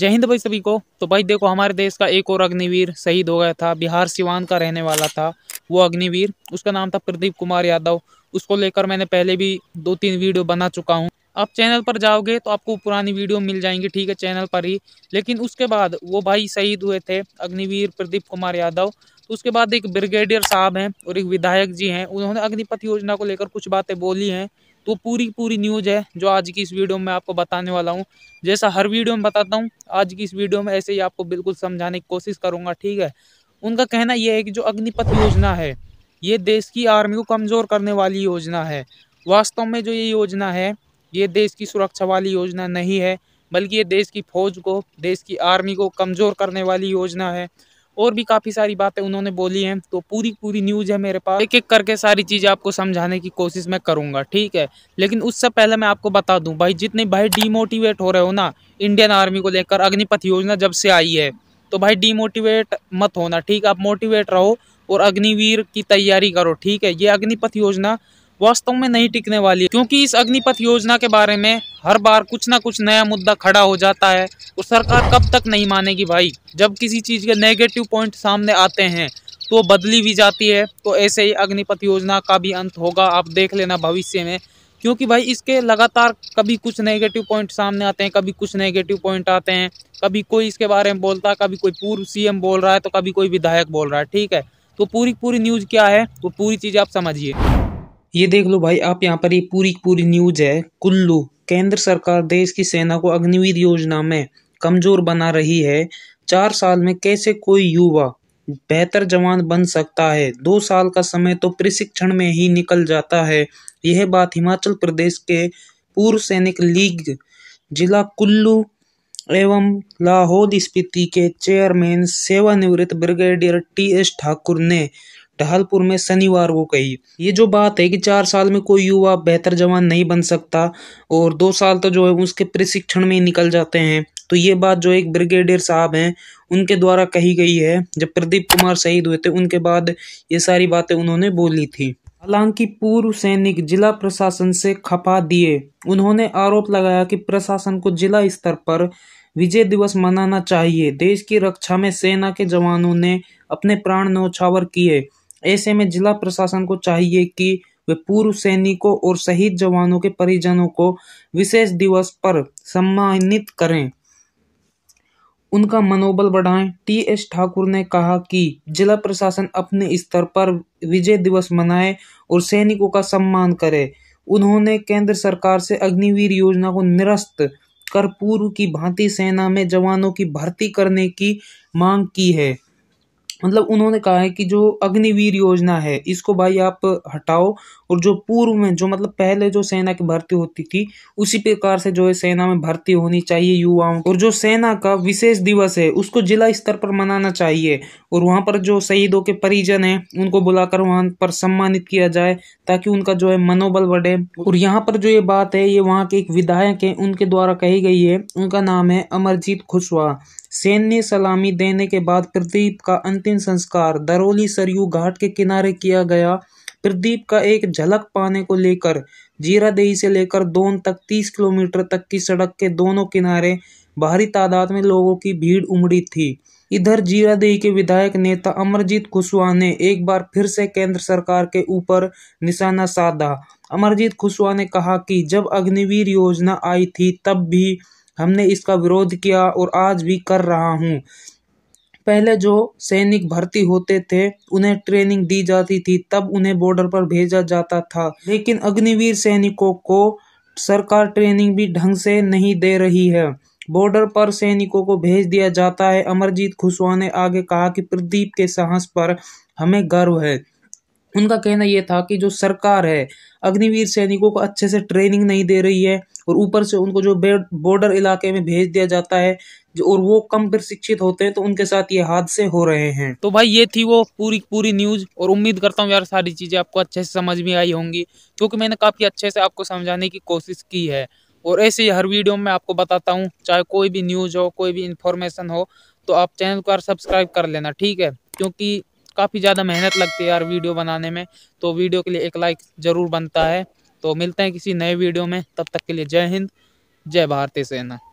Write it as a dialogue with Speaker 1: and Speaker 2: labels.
Speaker 1: जय हिंद भाई सभी को तो भाई देखो हमारे देश का एक और अग्निवीर शहीद हो गया था बिहार सिवान का रहने वाला था वो अग्निवीर उसका नाम था प्रदीप कुमार यादव उसको लेकर मैंने पहले भी दो तीन वीडियो बना चुका हूँ आप चैनल पर जाओगे तो आपको पुरानी वीडियो मिल जाएंगी ठीक है चैनल पर ही लेकिन उसके बाद वो भाई शहीद हुए थे अग्निवीर प्रदीप कुमार यादव तो उसके बाद एक ब्रिगेडियर साहब हैं और एक विधायक जी हैं उन्होंने अग्निपथ योजना को लेकर कुछ बातें बोली हैं तो पूरी पूरी न्यूज़ है जो आज की इस वीडियो में आपको बताने वाला हूँ जैसा हर वीडियो में बताता हूँ आज की इस वीडियो में ऐसे ही आपको बिल्कुल समझाने की कोशिश करूंगा ठीक है उनका कहना यह है कि जो अग्निपथ योजना है ये देश की आर्मी को कमज़ोर करने वाली योजना है वास्तव में जो ये योजना है ये देश की सुरक्षा वाली योजना नहीं है बल्कि ये देश की फौज को देश की आर्मी को कमज़ोर करने वाली योजना है और भी काफ़ी सारी बातें उन्होंने बोली हैं तो पूरी पूरी न्यूज़ है मेरे पास एक एक करके सारी चीज़ आपको समझाने की कोशिश मैं करूंगा ठीक है लेकिन उससे पहले मैं आपको बता दूं भाई जितने भाई डीमोटिवेट हो रहे हो ना इंडियन आर्मी को लेकर अग्निपथ योजना जब से आई है तो भाई डीमोटिवेट मत होना ठीक आप मोटिवेट रहो और अग्निवीर की तैयारी करो ठीक है ये अग्निपथ योजना वास्तव में नहीं टिकने वाली क्योंकि इस अग्निपथ योजना के बारे में हर बार कुछ ना कुछ नया मुद्दा खड़ा हो जाता है और सरकार कब तक नहीं मानेगी भाई जब किसी चीज़ के नेगेटिव पॉइंट सामने आते हैं तो बदली भी जाती है तो ऐसे ही अग्निपथ योजना का भी अंत होगा आप देख लेना भविष्य में क्योंकि भाई इसके लगातार कभी कुछ नेगेटिव पॉइंट सामने आते हैं कभी कुछ नेगेटिव पॉइंट आते हैं कभी कोई इसके बारे में बोलता है कभी कोई पूर्व सीएम बोल रहा है तो कभी कोई विधायक बोल रहा है ठीक है तो पूरी पूरी न्यूज़ क्या है वो पूरी चीज़ आप समझिए ये देख लो भाई आप यहाँ पर ये पूरी पूरी न्यूज है कुल्लू केंद्र सरकार देश की सेना को अग्निवीर योजना में कमजोर बना रही है चार साल में कैसे कोई युवा बेहतर जवान बन सकता है दो साल का समय तो प्रशिक्षण में ही निकल जाता है यह बात हिमाचल प्रदेश के पूर्व सैनिक लीग जिला कुल्लू एवं लाहौल स्पीति के चेयरमैन सेवानिवृत्त ब्रिगेडियर टी एस ठाकुर ने ढालपुर में शनिवार को कही ये जो बात है कि चार साल में कोई युवा बेहतर जवान नहीं बन सकता और दो साल तो जो है उसके प्रशिक्षण में निकल जाते हैं तो ये बात जो एक ब्रिगेडियर साहब हैं उनके द्वारा कही गई है जब प्रदीप कुमार शहीद हुए थे उनके बाद ये सारी बातें उन्होंने बोली थी हालांकि पूर्व सैनिक जिला प्रशासन से खपा दिए उन्होंने आरोप लगाया कि प्रशासन को जिला स्तर पर विजय दिवस मनाना चाहिए देश की रक्षा में सेना के जवानों ने अपने प्राण नौछावर किए ऐसे में जिला प्रशासन को चाहिए कि वे पूर्व सैनिकों और शहीद जवानों के परिजनों को विशेष दिवस पर सम्मानित करें उनका मनोबल बढ़ाएं टी एस ठाकुर ने कहा कि जिला प्रशासन अपने स्तर पर विजय दिवस मनाए और सैनिकों का सम्मान करे उन्होंने केंद्र सरकार से अग्निवीर योजना को निरस्त कर पूर्व की भांति सेना में जवानों की भर्ती करने की मांग की है मतलब उन्होंने कहा है कि जो अग्निवीर योजना है इसको भाई आप हटाओ और जो पूर्व में जो मतलब पहले जो सेना की भर्ती होती थी उसी प्रकार से जो है सेना में भर्ती होनी चाहिए युवाओं और जो सेना का विशेष दिवस है उसको जिला स्तर पर मनाना चाहिए और वहाँ पर जो शहीदों के परिजन हैं उनको बुलाकर वहाँ पर सम्मानित किया जाए ताकि उनका जो है मनोबल बढ़े और यहाँ पर जो ये बात है ये वहाँ के एक विधायक हैं उनके द्वारा कही गई है उनका नाम है अमरजीत खुशवाहा सैन्य सलामी देने के बाद प्रदीप का अंतिम संस्कार दरौली सरयू घाट के किनारे किया गया प्रदीप का एक झलक पाने को लेकर जीरादेही से लेकर दोन तक तीस किलोमीटर तक की सड़क के दोनों किनारे भारी तादाद में लोगों की भीड़ उमड़ी थी इधर जीरादेही के विधायक नेता अमरजीत कुशवाहा ने एक बार फिर से केंद्र सरकार के ऊपर निशाना साधा अमरजीत कुशवाहा ने कहा कि जब अग्निवीर योजना आई थी तब भी हमने इसका विरोध किया और आज भी कर रहा हूँ पहले जो सैनिक भर्ती होते थे उन्हें ट्रेनिंग दी जाती थी तब उन्हें बॉर्डर पर भेजा जाता था लेकिन अग्निवीर सैनिकों को सरकार ट्रेनिंग भी ढंग से नहीं दे रही है बॉर्डर पर सैनिकों को भेज दिया जाता है अमरजीत खुशवा ने आगे कहा कि प्रदीप के साहस पर हमें गर्व है उनका कहना यह था कि जो सरकार है अग्निवीर सैनिकों को अच्छे से ट्रेनिंग नहीं दे रही है और ऊपर से उनको जो बॉर्डर इलाके में भेज दिया जाता है जो और वो कम प्रशिक्षित होते हैं तो उनके साथ ये हादसे हो रहे हैं तो भाई ये थी वो पूरी पूरी न्यूज़ और उम्मीद करता हूँ यार सारी चीज़ें आपको अच्छे से समझ में आई होंगी क्योंकि मैंने काफ़ी अच्छे से आपको समझाने की कोशिश की है और ऐसे ही हर वीडियो में आपको बताता हूँ चाहे कोई भी न्यूज़ हो कोई भी इन्फॉर्मेशन हो तो आप चैनल को सब्सक्राइब कर लेना ठीक है क्योंकि काफ़ी ज़्यादा मेहनत लगती है यार वीडियो बनाने में तो वीडियो के लिए एक लाइक ज़रूर बनता है तो मिलते हैं किसी नए वीडियो में तब तक के लिए जय हिंद जय भारतीय सेना